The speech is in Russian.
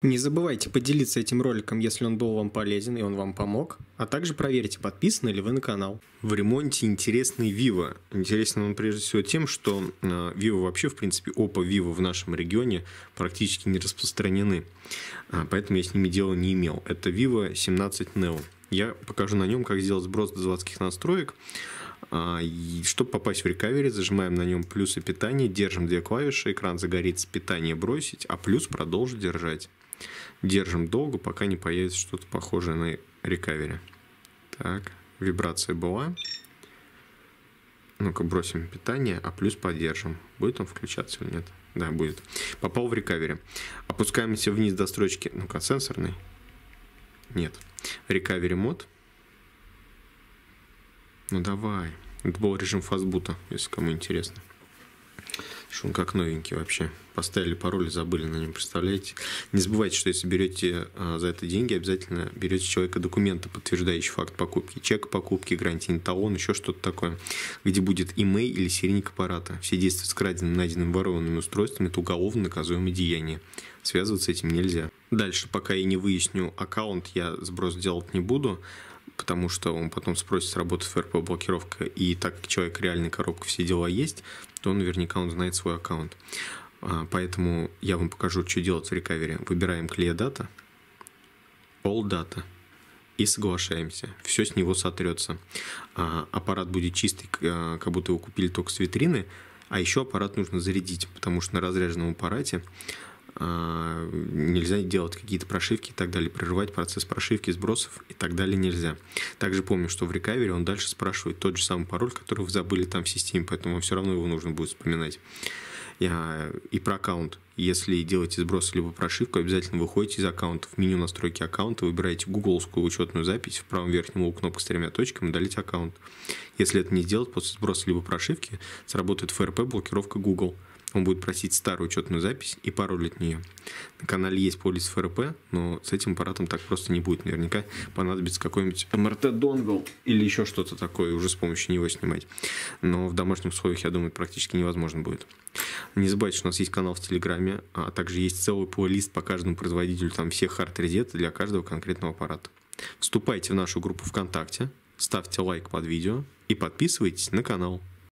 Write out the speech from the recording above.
Не забывайте поделиться этим роликом, если он был вам полезен и он вам помог, а также проверьте, подписаны ли вы на канал. В ремонте интересный Vivo. Интересен он прежде всего тем, что Vivo э, вообще, в принципе, опа, Vivo в нашем регионе практически не распространены, а, поэтому я с ними дела не имел. Это Vivo 17 Neo. Я покажу на нем, как сделать сброс до заводских настроек, а, Чтобы попасть в рекавери, зажимаем на нем плюс и питание, держим две клавиши, экран загорится, питание бросить, а плюс продолжить держать. Держим долго, пока не появится что-то похожее на рекавери. Так, вибрация была. Ну-ка, бросим питание, а плюс поддержим. Будет он включаться или нет? Да, будет. Попал в рекавери. Опускаемся вниз до строчки. Ну-ка, сенсорный. Нет. Рекавери мод. Ну давай. Это был режим фастбута, если кому интересно. Что он как новенький вообще. Поставили пароль, забыли на нем, представляете? Не забывайте, что если берете а, за это деньги, обязательно берете с человека документы, подтверждающие факт покупки. Чек покупки, гарантийный талон, еще что-то такое, где будет имей или серийник аппарата. Все действия с краденными, найденными, ворованными устройствами – это уголовно наказуемое деяние. Связываться с этим нельзя. Дальше, пока я не выясню аккаунт, я сброс делать не буду потому что он потом спросит, работает ФРП блокировка, и так как человек реальный коробка, все дела есть, то он наверняка он знает свой аккаунт. А, поэтому я вам покажу, что делать в рекавере. Выбираем clear дата, all data и соглашаемся. Все с него сотрется. А, аппарат будет чистый, а, как будто его купили только с витрины, а еще аппарат нужно зарядить, потому что на разряженном аппарате а, нельзя делать какие-то прошивки и так далее, прерывать процесс прошивки, сбросов и так далее нельзя. Также помним, что в рекавере он дальше спрашивает тот же самый пароль, который вы забыли там в системе, поэтому вам все равно его нужно будет вспоминать. И про аккаунт. Если делаете сброс либо прошивку, обязательно выходите из аккаунта в меню настройки аккаунта, выбираете гугловскую учетную запись, в правом верхнем углу кнопка с тремя точками, удалить аккаунт. Если это не сделать, после сброса либо прошивки сработает ФРП блокировка Google – он будет просить старую учетную запись и пароль от нее. На канале есть полис ФРП, но с этим аппаратом так просто не будет. Наверняка понадобится какой-нибудь МРТ-донгл или еще что-то такое, уже с помощью него снимать. Но в домашних условиях, я думаю, практически невозможно будет. Не забывайте, что у нас есть канал в Телеграме, а также есть целый плейлист по каждому производителю там всех хард-резет для каждого конкретного аппарата. Вступайте в нашу группу ВКонтакте, ставьте лайк под видео и подписывайтесь на канал.